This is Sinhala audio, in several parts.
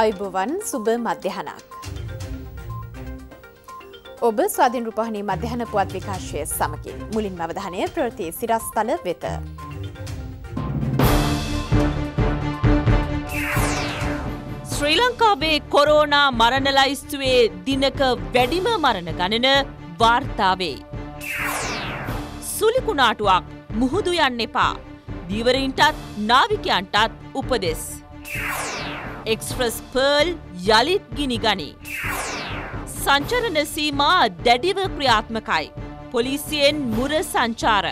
අයිබවන් සුබ මධ්‍යහනක්. ඔබ ස්වාධීන් රූපහණී මධ්‍යහන පුවත් විකාශය සමකින් මුලින් අවධානය ප්‍රෘති සිරස්තල වෙත. ශ්‍රී ලංකාවේ කොරෝනා මරණ ලයිස්තුවේ දිනක වැඩිම මරණ ගණන වාර්තාවේ. සුලිකුණාටුවක් මුහුදු යන්න එපා. දීවරින්ටත් නාවිකයන්ටත් උපදෙස්. එක්ස්ප්‍රස් පර්ල් යළිත් ගිනිගනී. සංචරණ සීමා දැඩිව ක්‍රියාත්මකයි. පොලිසියෙන් මුර සංචාර.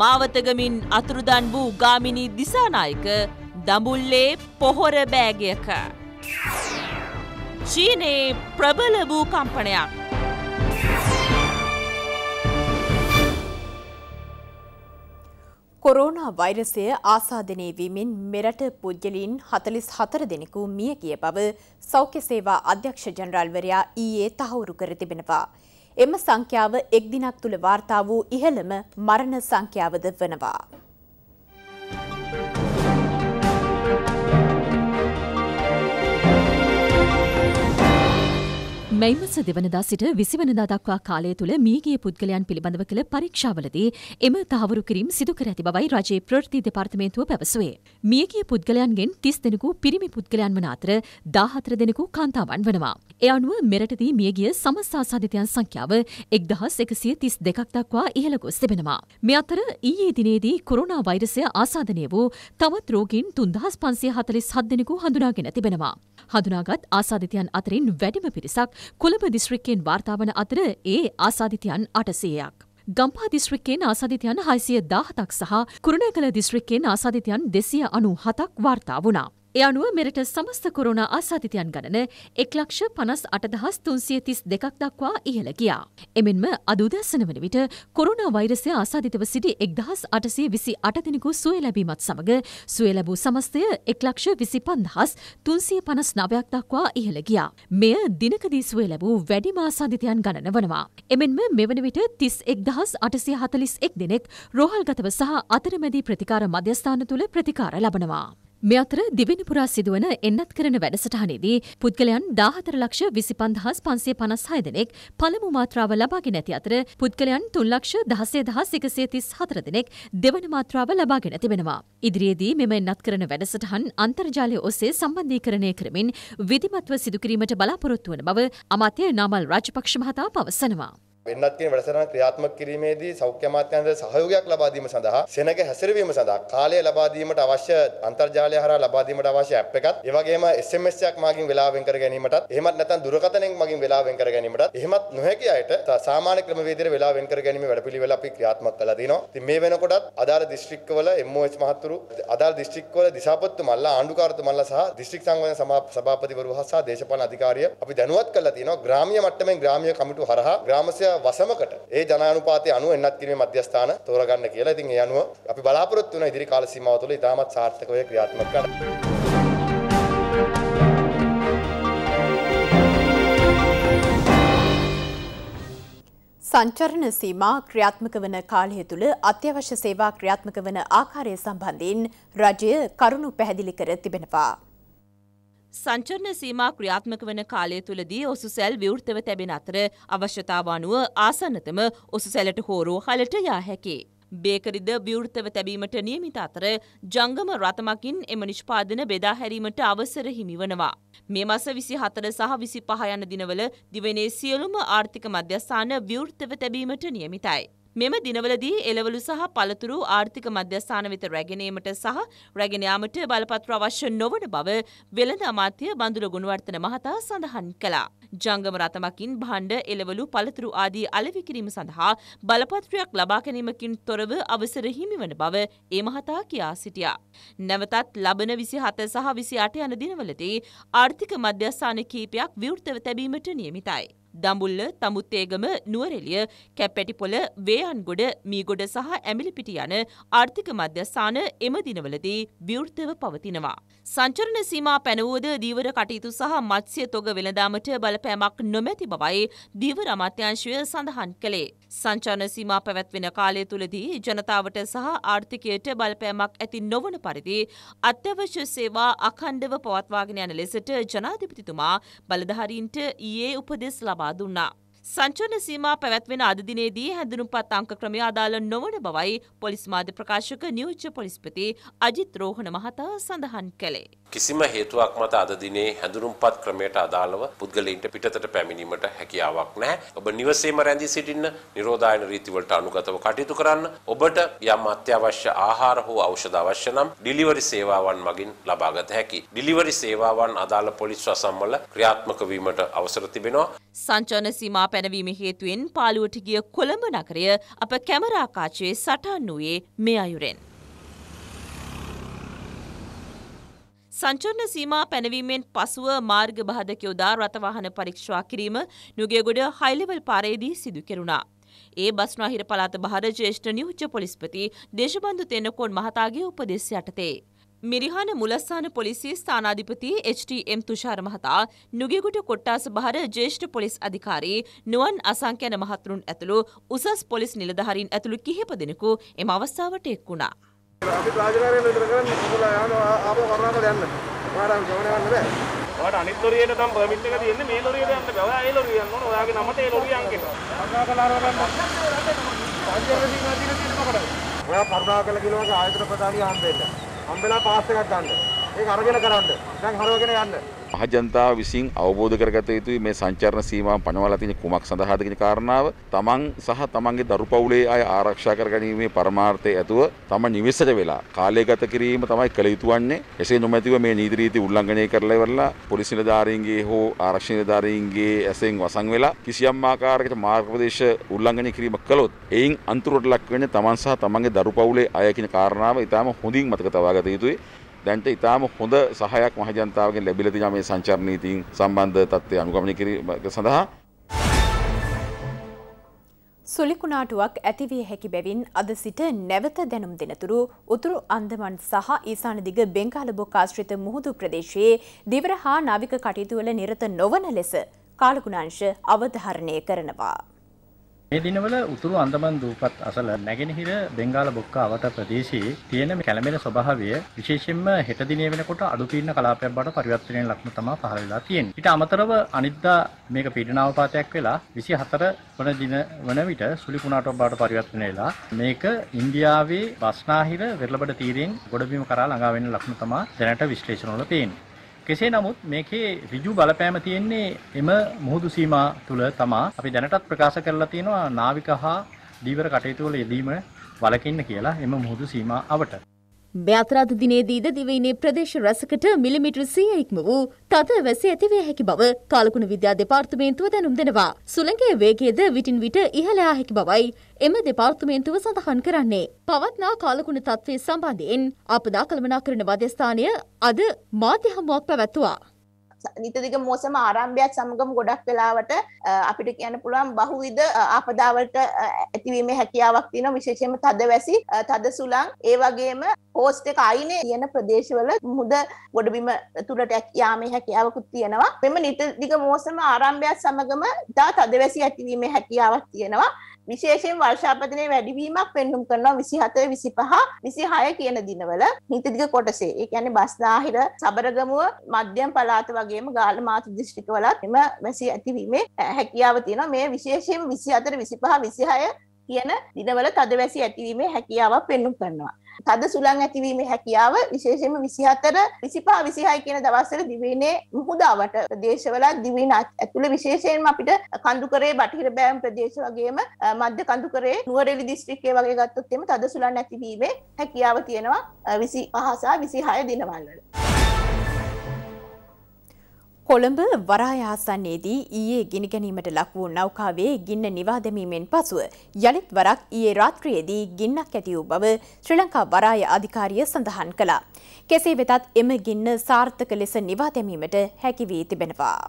මාවතගමින් අතුරුදන් වූ ගාමිණී දිසානායක දඹුල්ලේ පොහොර බෑගයක. චීනයේ ප්‍රබල වූ කම්පනයක් කොරෝනා වෛරසය ආසාධනය වීමෙන් මෙරට පුද්ගලින් 44 දෙනෙකු මිය ගිය බව සෞඛ්‍ය සේවා අධ්‍යක්ෂ ජනරාල්වරයා ඊයේ තහවුරු කර තිබෙනවා. එම සංඛ්‍යාව එක් දිනක් තුල වාර්තා වූ ඉහළම මරණ සංඛ්‍යාවද වනවා. මෙයිමස දෙවනදා සිට විසිවනදා දක්වා කාලය තුළ මීගිය පුද්ගලයන් පිළිබඳව කළ පරීක්ෂාවලදී එම තහවුරු කිරීම් සිදු කර ඇති බවයි රජයේ ප්‍රවෘත්ති දෙපාර්තමේන්තුව පැවසුවේ. මියගිය පුද්ගලයන්ගෙන් තිස් දෙනෙකු පිරිමි පුද්ගලයන් වන අතර දාහතර දෙනෙකු කාන්තාවන් වනවා. එ අනුව මෙරටදී මියගිය සමස්සා සාධිතයන් සංඛ්‍යාව එක්දහස් එකසිය තිස් දෙකක් දක්වා ඉහළ ගොස් තිබෙනවා. මෙ අතර ඊයේ දිනේදී කොරුණා වෛරසය ආසාධනය වූ තවත් රෝගීන් තුන්දහස් පන්සිය හතලිස් හත් දෙනෙකු හඳුනාගෙන තිබෙනවා. හඳුනාගත් ආසාධිතයන් අතරින් වැඩිම පිරිසක් කොළඹ දිස්ත්‍රික්කයෙන් වාර්තාාවන අතර ඒ ආසාධිතයන් අටසේයක්. ගම්පා දිස්ත්‍රික්කයෙන් ආසාධිතයන් හයිසිය දාහතක් සහ කුරුණෑකළ දිස්ත්‍රික්කයෙන් ආසාධිතයන් දෙසිය අනු හතක් වාර්තා වුණා. එ අනුව මෙරට සමස්ත කොරුණා ආසාධිතයන් ගණන එක් ලක්ෂ පනස් අටදහස් තුන්සිය තිස් දෙකක් දක්වා ඉහළ ගියා. එමෙන්ම අදූදස්සන වන විට කොරුණා වෛරසය ආසාධිතව සිටි එක්දහස් අටසේ විසි අටදිනෙකු සුවය ලැබීමත් සමඟ සුවය ලැබූ සමස්තය එක් ලක්ෂ විසි පන්දහස් තුන්සිය පනස් නවයක් දක්වා ඉහළ ගියා. මෙය දිනකදී සුවය ලැබූ වැඩිම ආසාධිතයන් ගණන වනවා. එමෙන්ම මෙවන විට තිස් එක්දහස් අටසිය හතලිස් එක් දෙනෙක් රෝහල්ගතව සහ අතරමැදී ප්‍රතිකාර මධ්‍යස්ථාන තුළ ප්‍රතිකාර ලබනවා. මේ අතර දිවෙන පුරා සිදුවන එන්නත් කරන වැඩසටහනේදී පුද්ගලයන් 14 ලක්ෂ 25556 දෙනෙක් පළමු මාත්‍රාව ලබාගෙන ඇති අතර පුද්ගලයන් 3 ලක්ෂ 16134 දෙනෙක් දෙවන මාත්‍රාව ලබාගෙන තිබෙනවා. ඉදිරියේදී මෙම එන්නත් කරන වැඩසටහන් අන්තර්ජාලය ඔස්සේ සම්බන්ධීකරණය කරමින් විධිමත්ව සිදු කිරීමට බලාපොරොත්තු වන බව අමාත්‍ය නාමල් රාජපක්ෂ මහතා පවසනවා. වෙන්නත් තියෙන වැඩසටහන ක්‍රියාත්මක කිරීමේදී සෞඛ්‍ය අමාත්‍යාංශයේ සහයෝගයක් ලබා දීම සඳහා සෙනග හැසිරවීම සඳහා කාලය ලබා දීමට අවශ්‍ය අන්තර්ජාලය හරහා ලබා දීමට අවශ්‍ය ඇප් එකත් ඒ වගේම SMS එකක් මාගින් වෙලාවෙන් කර ගැනීමටත් එහෙමත් නැත්නම් දුරකථනයෙන් මාගින් වෙලාවෙන් කර ගැනීමටත් එහෙමත් නොහැකි අයට සාමාන්‍ය ක්‍රමවේදයට වෙලාවෙන් කර ගැනීම වැඩපිළිවෙල අපි ක්‍රියාත්මක කළා දිනවා. ඉතින් මේ වෙනකොටත් අදාළ දිස්ත්‍රික්කවල MOH මහතුරු අදාළ දිස්ත්‍රික්කවල දිසාපතිතුමන්ලා ආණ්ඩුකාරතුමන්ලා සහ දිස්ත්‍රික් සංවර්ධන සභාපතිවරු හා දේශපාලන අධිකාරිය අපි දැනුවත් කළා තියෙනවා. ග්‍රාමීය මට්ටමින් ග්‍රාමීය කමිටු හරහා ග්‍රාමසය වසමකට ඒ ජනානුපාතය අනුව එන්නත් කිරීමේ මධ්‍යස්ථාන තෝරගන්න කියලා. ඉතින් ඒ අනුව අපි බලාපොරොත්තු වෙන ඉදිරි කාල සීමාව තුළ ඉතාමත් සාර්ථකව ක්‍රියාත්මක කරන්න. සංචරණ සීමා ක්‍රියාත්මක වන කාලය තුළ අත්‍යවශ්‍ය සේවා ක්‍රියාත්මක වන ආකාරය සම්බන්ධයෙන් රජය කරුණු පැහැදිලි කර තිබෙනවා. සංචරණ සීමා ක්‍රියාත්මක වන කාලය තුළදී ඔසුසැල් විවෘතව තැබෙන අතර අවශ්‍යතාව අනුව ආසන්නතම ඔසුසැලට හෝරෝ හලට යා හැකේ. බේකරිද විවෘතව තැබීමට නියමිත අතර ජංගම රථමකින් එම නිෂ්පාදන බෙදා හැරීමට අවසර හිමිවනවා. මේ මස විසි හතර සහ විසි පහයන දිනවල දිවනේ සියලුම ආර්ථික මධ්‍යස්ථාන විවෘතව තැබීමට නියමිතයි. මෙම දිනවලදී එළවලු සහ පළතුරු ආර්ථික මධ්‍යස්ථාන වෙත රැගෙනීමට සහ රැගෙන යාමට බලපත්‍ර අවශ්‍ය නොවන බව වෙළඳ අමාත්‍ය බඳුල ගුණවර්ධන මහතා සඳහන් කළා. ජංගම රථමකින් භාණ්ඩ එළවලු පළතුරු ආදී අලෙවි කිරීම සඳහා බලපත්‍රයක් ලබා ගැනීමකින් තොරව අවසර හිමිවන බව ඒ මහතා කියා සිටියා. නැවතත් ලබන 27 සහ 28 යන දිනවලදී ආර්ථික මධ්‍යස්ථාන කීපයක් විවෘතව තැබීමට නියමිතයි. දඹුල්ල, තමුත්තේගම, නුවරඑළිය, කැප්පැටිපොළ, වේයන්ගොඩ, මීගොඩ සහ ඇඹිලිපිටි යන ආර්ථික මධ්‍යස්ථාන එම දිනවලදී විවෘතව පවතිනවා. සංචරණ සීමා පැනවුවද දීවර කටයුතු සහ මත්ස්‍ය තොග වෙළඳාමට බලපෑමක් නොමැති බවයි දීවර අමාත්‍යාංශය සඳහන් කළේ. සංචරණ සීමා පැවැත්වෙන කාලය තුළදී ජනතාවට සහ ආර්ථිකයට බලපෑමක් ඇති නොවන පරිදි අත්‍යවශ්‍ය සේවා අඛණ්ඩව පවත්වාගෙන යන ලෙසට ජනාධිපතිතුමා බලධාරීන්ට ඊයේ උපදෙස් ලබා පවා දුන්නා. සංචන සීමා පැවැත්වෙන අදදිනේදී හැඳුනුම්පත් අංක ක්‍රමය අදාළ නොවන බවයි පොලිස් මාධ්‍ය ප්‍රකාශක නියෝජ්‍ය පොලිස්පති අජිත් රෝහණ මහතා සඳහන් කළේ. කිසිම හේතුවක් මත අද දිනේ හැඳුනුම්පත් ක්‍රමයට අදාළව පුද්ගලයින්ට පිටතට පැමිණීමට හැකියාවක් නැහැ. ඔබ නිවසේම රැඳී සිටින්න, නිරෝධායන රීතිවලට අනුගතව කටයුතු කරන්න, ඔබට යම් අත්‍යවශ්‍ය ආහාර හෝ ඖෂධ අවශ්‍ය නම් ඩිලිවරි සේවාවන් මගින් ලබා ගත හැකි. ඩිලිවරි සේවාවන් අදාළ පොලිස් රසම්වල ක්‍රියාත්මක වීමට අවසර තිබෙනවා. සංචාරන සීමා පැනවීම හේතුවෙන් පාළුවට ගිය කොළඹ නගරය අප කැමරා කාචයේ සටහන් වූයේ මේ අයුරෙන්. සංචරණ සීමා පැනවීමෙන් පසුව මාර්ග බාධකයෝ දා රථවාහන පරීක්ෂා කිරීම නුගේගොඩ හයිලෙවල් පාරේදී සිදු කෙරුණා. ඒ බස්නාහිර පළාත බහර ජ්‍යෙෂ්ඨ නියුච්ච පොලිස්පති දේශබන්දු තෙන්නකෝන් මහතාගේ උපදෙස් යටතේ. මිරිහාන මුලස්සාන පොලිසිය ස්ථානාධිපති HTM තුෂාර මහතා නුගෙගුට කොට්ටාස බහර ජේෂ්ඨ පොලිස් අධිකාරී නුවන් අසංඛ්‍යන මහතුරුන් ඇතුළු උසස් පොලිස් නිලධාරීන් ඇතුළු කිහිප දෙනෙකු එම අවස්ථාවට එක් වුණා. අපි රාජකාරිය විතර කරන්නේ මොකද යනවා ආපහු කරුණාකර යන්න. මාඩම් ගමන යන්න බෑ. ඔයාට අනිත් ලොරියට නම් පර්මිට් එක තියෙන්නේ මේ ලොරියට යන්න බෑ. ඔයා ඒ ලොරිය යන්න ඕන. ඔයාගේ නමට ඒ ලොරිය අංකෙට. කරුණාකර අරගෙන පංචරදී මාධ්‍යන තියෙන මොකටද? ඔයා කරුණාකර කිලෝක ආයතන ප්‍රධානිය හම්බෙන්න. හම්බෙලා පාස් එකක් ගන්න. ඒක අරගෙන කරන්න. දැන් හරවගෙන යන්න. පහජනතාව විසින් අවබෝධ කරගත යුතුයි මේ සංචරණ සීමාව පනවලා තියෙන කුමක් සඳහාද කියන කාරණාව තමන් සහ තමන්ගේ දරු පවුලේ අය ආරක්ෂා කරගැනීමේ පරමාර්ථය ඇතුව තම නිවෙසට වෙලා කාලය ගත කිරීම තමයි කළ යුතු වන්නේ එසේ නොමැතිව මේ නීති රීති උල්ලංඝනය කරලා ඉවරලා පොලිස් නිලධාරීන්ගේ හෝ ආරක්ෂක නිලධාරීන්ගේ ඇසෙන් වසන් වෙලා කිසියම් ආකාරයකට මාර්ගපදේශ උල්ලංඝනය කිරීම කළොත් එයින් අන්තිමට ලක් වෙන්නේ තමන් සහ තමන්ගේ දරු පවුලේ අය කියන කාරණාව ඉතාම හොඳින් මතක තබා ගත යුතුයි දැන්ට ඉතාම හොඳ සහයක් මහජනතාවගෙන් ලැබිලා තියෙනවා මේ සංචාර නීතියින් සම්බන්ධ තත්ත්වය අනුගමනය කිරීම සඳහා සුලිකුණාටුවක් ඇතිවිය හැකි බැවින් අද සිට නැවත දැනුම් දෙනතුරු උතුරු අන්දමන් සහ ඊසාන දිග බෙංකාල බොක්කාශ්‍රිත මුහුදු ප්‍රදේශයේ දිවර හා නාවික කටයුතුවල නිරත නොවන ලෙස කාලගුණංශ අවධාරණය කරනවා. මේ දිනවල උතුරු අන්දමන් දූපත් අසල නැගෙනහිර බෙන්ගාල බොක්ක අවත ප්‍රදේශයේ තියෙන කැළඹෙන ස්වභාවය විශේෂයෙන්ම හෙට දිනේ වෙනකොට අඩු පීඩන කලාපයක් බවට පරිවර්තනයේ ලක්ෂණ තමයි පහළ වෙලා තියෙන්නේ. ඊට අමතරව අනිද්දා මේක පීඩනාවපාතයක් වෙලා 24 වන දින වන විට සුළි කුණාටුවක් බවට පරිවර්තනය වෙලා මේක ඉන්දියාවේ බස්නාහිර වෙරළබඩ තීරයෙන් ගොඩබිම කරා ළඟා වෙන ලක්ෂණ තමයි දැනට විශ්ලේෂණවල පේන්නේ. කෙසේ නමුත් මේකේ ඍජු බලපෑම තියෙන්නේ එම මුහුදු සීමා තුළ තමා අපි දැනටත් ප්‍රකාශ කරලා තියෙනවා නාවික හා දීවර කටයුතු වල යෙදීම වළකින්න කියලා එම මුහුදු සීමාවට. මෙයතරාද දිනේදීද දිවයිනේ ප්‍රදේශ රැසකට මිලිමිටර සිය ඉක්ම වූ තද වැසි ඇතිවිය හැකි බව කාලකුණ විද්‍යා දෙපාර්තමේන්තුව දැනුම් දෙනවා. සුළඟේ වේගයද විටින් විට ඉහළයා හැකි බවයි එම දෙපාර්තමේන්තුව සඳහන් කරන්නේ. පවත්නා කාලකුණ තත්ත්වය සම්බන්ධයෙන් අපදා කළමනා කරන මධ්‍යස්ථානය අද මාධ්‍ය හමුවක් පැවැත්තුවා. නිතදික මෝසම ආරම්භයක් සමගම ගොඩක් වෙලාවට අපිට කියන්න පුළුවන් බහුවිධ ආපදාවලට ඇතිවීමේ හැකියාවක් තියෙන විශේෂයෙන්ම තද වැසි තද සුළං ඒ වගේම හෝස්ට් එක අයිනේ තියෙන ප්‍රදේශවල මුද ගොඩබිම තුලට යාමේ හැකියාවකුත් තියෙනවා මෙම නිතදික මෝසම ආරම්භයක් සමගම ඉතා තදවැසි ඇතිවීමේ හැකියාවක් තියෙනවා විශේෂයෙන් වර්ෂාපතනය වැඩිවීමක් පෙන්නුම් කරනවා විසිහතය විසිපහ විසිහය කියන දිනවල හිතදික කොටසේ ඒ ඇන බස්නාහිර සබරගමුව මධ්‍යම් පලාත වගේම ගාල මාතු දිිෂ්ටිකවලත් එම වැසි ඇතිවීමේ හැකියාව තියෙන මේ විශේෂයෙන් විසි අතර විසිපහ විසිහය කියන දිනවල තදවැසි ඇතිවීමේ හැකියාවක් පෙන්නුම් කරනවා. තද සුළං ඇතිවීමේ හැකියාව විශේෂයෙන්ම 24 25 26 කියන දවස්වල දිවයිනේ මුහුදාවට ප්‍රදේශවල දිවයින ඇතුළේ විශේෂයෙන්ම අපිට කඳුකරේ බටහිර බෑම් ප්‍රදේශ වගේම මධ්‍ය කඳුකරේ නුවරඑළි දිස්ත්‍රික්කයේ වගේ ගත්තොත් එහෙම තද සුළං ඇතිවීමේ හැකියාව තියෙනවා 25 සහ 26 දිනවල. කොළඹ වරායාසන්නේදී ඊයේ ගිනි ගැනීමට ලක් වූ නෞකාවේ ගින්න නිවා දැමීමෙන් පසුව යළිත් වරක් ඊයේ රාත්‍රියේදී ගින්නක් ඇති වූ බව ශ්‍රී ලංකා වරාය අධිකාරිය සඳහන් කළා. කෙසේ වෙතත් එම ගින්න සාර්ථක ලෙස නිවා දැමීමට හැකි වී තිබෙනවා.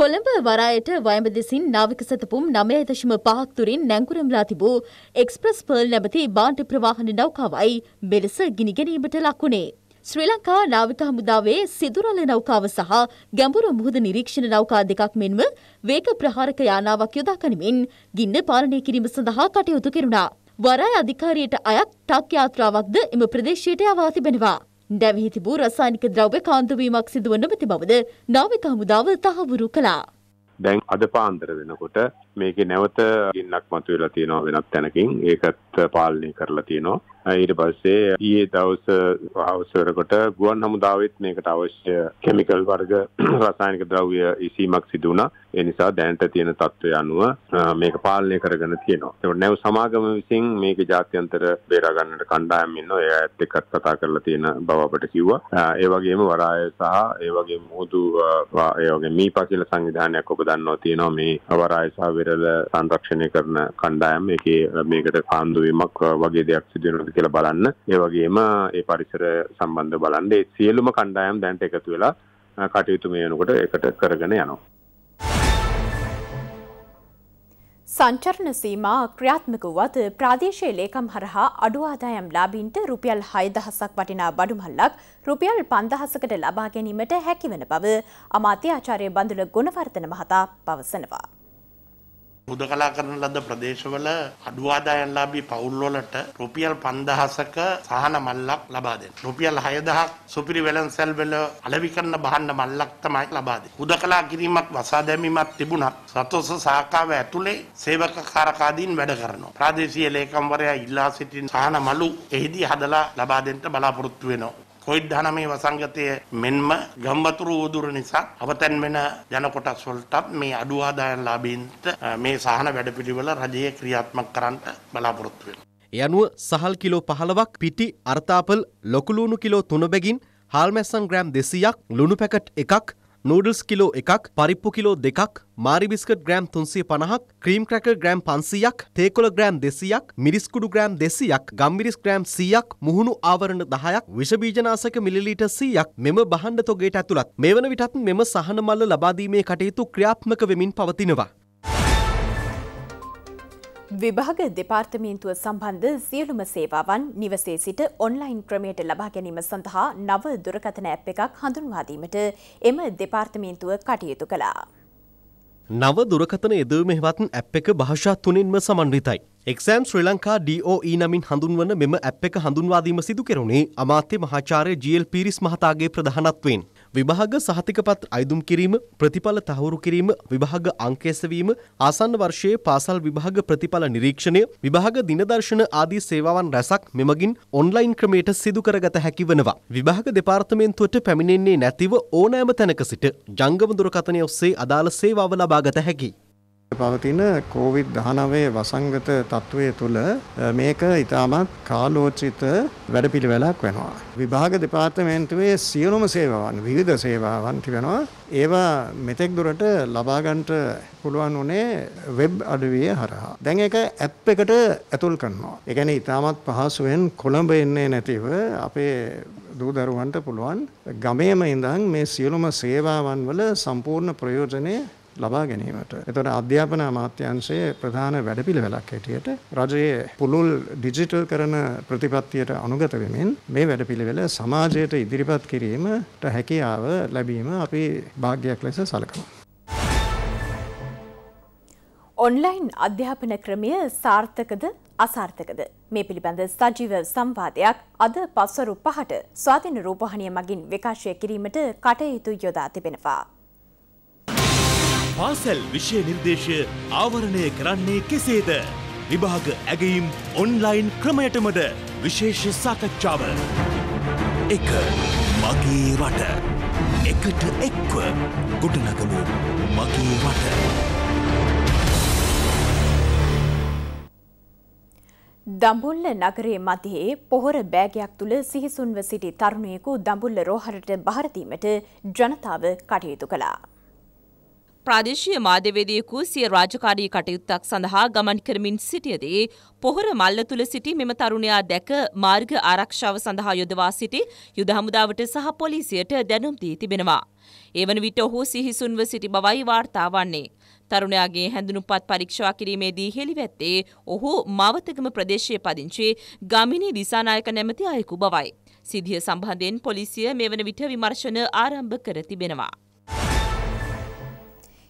කොළඹ වරායට වයඹ දෙසින් නාවික සතපුම් නමය දශම පහක් තුරින් නැංකුරම්ලා තිබූ එක්ස්ප්‍රස් පර්ල් නැමති බාණ්ඩ ප්‍රවාහන නෞකාවයි මෙලෙස ගිනි ගැනීමට ලක්වුණේ. ශ්‍රී ලංකා නාවික හමුදාවේ සිදුරල නෞකාව සහ ගැඹුරු මුහුද නිරීක්ෂණ නෞකා දෙකක් මෙන්ම වේග ප්‍රහාරක යානාවක් යොදා ගනිමින් ගින්න පාලනය කිරීම සඳහා කටයුතු කෙරුණා. වරාය අධිකාරියට අයත් ටක් යාත්‍රාවක්ද එම ප්‍රදේශයට යවා තිබෙනවා. දැවිහි තිබූ රසායනික ද්‍රව්‍ය කාන්දුවීමක් සිදුව නොමැති බවද නාවික හමුදාව තහවුරු කළා. දැන් අද පාන්දර වෙනකොට මේක නැවත ඉන්නක් මතුවෙලා තියෙනවා වෙනත් තැනකින් ඒකත් පාලනය කරලා තියෙනවා ඊට පස්සේ ඊයේ දවස හවසරකට ගුවන් හමුදාවෙත් මේකට අවශ්‍ය කෙමිකල් වර්ග රසායනික ද්‍රව්‍ය ඉසීමක් සිදු වුණා ඒ නිසා දැනට තියෙන තත්ත්වය අනුව මේක පාලනය කරගෙන තියෙනවා ඒකට නැව සමාගම විසින් මේක ජාත්‍යන්තර බේරා ගන්නට කණ්ඩායම් ඉන්නවා ඒ ඇත් එක්කත් කතා කරලා තියෙන බව අපට කිව්වා ඒ වගේම වරාය සහ ඒ වගේම මුහුදු ඒ වගේ මීපා කියලා සංවිධානයක් ඔබ දන්නවා තියෙනවා මේ වරාය සහ පෙරල සංරක්ෂණය කරන කණ්ඩායම් ඒකේ මේකට කාන්දුවීමක් වගේ දෙයක් සිදුවෙනවද කියලා බලන්න. ඒ වගේම ඒ පරිසර සම්බන්ධ බලන්න ඒ සියලුම කණ්ඩායම් දැන්ට එකතු වෙලා කටයුතු මේ වෙනකොට ඒකට කරගෙන යනවා. සංචරණ සීමා ක්‍රියාත්මක වුවත් ප්‍රාදේශයේ ලේකම් හරහා අඩු ආදායම් ලාභීන්ට රුපියල් 6000ක් වටිනා බඩු මල්ලක් රුපියල් 5000කට ලබා ගැනීමට හැකිවන බව අමාත්‍ය ආචාර්ය බඳුල ගුණවර්ධන මහතා පවසනවා. හුදකලා කරන ලද ප්‍රදේශවල අඩු ආදායම්ලාභී පවුල්වලට රුපියල් 5000ක සහන මල්ලක් ලබා දෙන. රුපියල් 6000ක් සුපිරි වෙළඳසැල් වල අලෙවි කරන බහන්න මල්ලක් තමයි ලබා දෙන්නේ. හුදකලා කිරීමත් වසා දැමීමත් තිබුණත් සතොස සාකාව ඇතුලේ සේවක කාරකාදීන් වැඩ කරනවා. ප්‍රාදේශීය ලේකම්වරයා ඉල්ලා සිටින සහන මලු එහිදී හදලා ලබා දෙන්න බලාපොරොත්තු වෙනවා. කොයිඩ් හනමේ වසංගතය මෙන්ම ගම්වතුරු ඌදුර නිසා අවතැන් වෙන ජන කොටස් වලටත් මේ අඩු ආදායම් ලාභීන්ට මේ සහන වැඩපිළිවෙල රජයේ ක්‍රියාත්මක කරන්න බලාපොරොත්තු වෙනවා. ඒ අනුව සහල් කිලෝ 15ක් පිටි අර්ථාපල් ලොකුලූණු කිලෝ 3 බැගින් හාල්මැස්සන් ග්‍රෑම් 200ක් ලුණු පැකට් එකක් නූඩල්ස් කිලෝ එකක් පරිප්පු කිලෝ දෙකක් මාරිබිස්කට් ග්‍රෑම් තුන්සිය පණහක් ක්‍රීම් ක්‍රැක ග්‍රෑම් පන්සියක් තේකොළ ග්‍රෑම් දෙසියක් මිරිස්කුඩු ග්‍රෑම් දෙසියක් ගම්මිරිස් ග්‍රෑම් සියක් මුහුණු ආවරණ දහයක් විෂබීජනාසක මිලිලීට සීයක් මෙම බහන්ඩ තොගේට ඇතුළත් මේ වන විටත් මෙම සහන මල්ල ලබාදීමේ කටයුතු ක්‍රියාත්මක වෙමින් පවතිනවා. විභාග දෙපාර්තමේන්තුව සම්බන්ධ සියලුම සේවාවන් නිවසේ සිට ඔන්ලයින් ක්‍රමයට ලබා ගැනීම සඳහා නව දුරකථන ඇප් එකක් හඳුන්වාදීමට එම දෙපාර්තමේන්තුව කටයුතු කළා. නව දුරකථන යෙදවීම හෙවත් ඇප් එක භාෂා තුනින්ම සමන්විතයි. එක්සෑම් ශ්‍රී ලංකා DOE නමින් හඳුන්වන මෙම ඇප් එක හඳුන්වාදීම සිදු කෙරුණේ අමාත්‍ය මහාචාර්ය ජීල් පිරිස් මහතාගේ ප්‍රධානත්වයෙන්. විභාග සහතිකපත් අයදුම් කිරීම ප්‍රතිඵල තහවුරු කිරීම විභාග අංකේසවීම ආසන්න වර්ෂයේ පාසල් විභාග ප්‍රතිඵල නිරීක්ෂණය විභාග දිනදර්ශන ආදී සේවාවන් රැසක් මෙමගින් ඔන්ලයින් ක්‍රමයට සිදු කරගත හැකි වෙනවා විභාග දෙපාර්තමේන්තුවට පැමිණෙන්නේ නැතිව ඕනෑම තැනක සිට ජංගම දුරකථනය ඔස්සේ අදාළ සේවාව ලබාගත හැකියි පවතින COVID-19 වසංගත තත්ත්වය තුළ මේක ඉතාමත් කාලෝචිත වැඩපිළිවෙලක් වෙනවා. විභාග දෙපාර්තමේන්තුවේ සියලුම සේවාවන් විවිධ සේවාවන් තිබෙනවා. ඒවා මෙතෙක් දුරට ලබා ගන්නට පුළුවන් උනේ වෙබ් අඩවිය හරහා. දැන් ඒක ඇප් එකට ඇතුල් කරනවා. ඒ කියන්නේ ඉතාමත් පහසුවෙන් කොළඹ එන්නේ නැතිව අපේ දූ දරුවන්ට පුළුවන් ගමේම ඉඳන් මේ සියලුම සේවාවන් වල සම්පූර්ණ ප්‍රයෝජනය ලබා ගැනීමට. එතකොට අධ්‍යාපන අමාත්‍යාංශයේ ප්‍රධාන වැඩපිළිවෙලක් හැටියට රජයේ පුළුල් ඩිජිටල් කරන ප්‍රතිපත්තියට අනුගත වෙමින් මේ වැඩපිළිවෙල සමාජයට ඉදිරිපත් කිරීමට හැකියාව ලැබීම අපි භාග්‍යයක් ලෙස සලකනවා. ඔන්ලයින් අධ්‍යාපන ක්‍රමය සාර්ථකද අසාර්ථකද මේ පිළිබඳ සජීව සංවාදයක් අද පස්වරු පහට ස්වාධීන රූපහණිය මගින් විකාශය කිරීමට කටයුතු යොදා තිබෙනවා. පාසැල් විෂය නිර්දේශය ආවරණය කරන්නේ කෙසේද. විභාග ඇගීම් ඔන්ලයින් ක්‍රමයටමද විශේෂ සාකච්ඡාව. එක මගේ රට එකට එක්ව ගොඩනගමු මගේ රට. දඹුල්ල නගරයේ මධ්‍යයේ පොහොර බෑගයක් තුළ සිහිසුන්ව සිටි තරුණයෙකු දඹුල්ල රෝහලට බහර දීමට ජනතාව කටයුතු කළා. ප්‍රාදේශීය මාධ්‍යවේදියෙකු සිය රාජකාරී කටයුත්තක් සඳහා ගමන් කරමින් සිටියදී පොහොර මල්ල තුල සිටි මෙම තරුණයා දැක මාර්ග ආරක්ෂාව සඳහා යොදවා සිටි යුද හමුදාවට සහ පොලිසියට දැනුම් දී තිබෙනවා. එවන විට ඔහු සිහිසුන්ව සිටි බවයි වාර්තා වන්නේ. තරුණයාගේ හැඳුනුම්පත් පරීක්ෂා කිරීමේදී හෙළිවැත්තේ ඔහු මවතගම ප්‍රදේශයේ පදිංචි ගමිනී දිසානායක නැමැති අයෙකු බවයි. සිදිය සම්බන්ධයෙන් පොලිසිය මෙවන විට විමර්ශන ආරම්භ කර තිබෙනවා.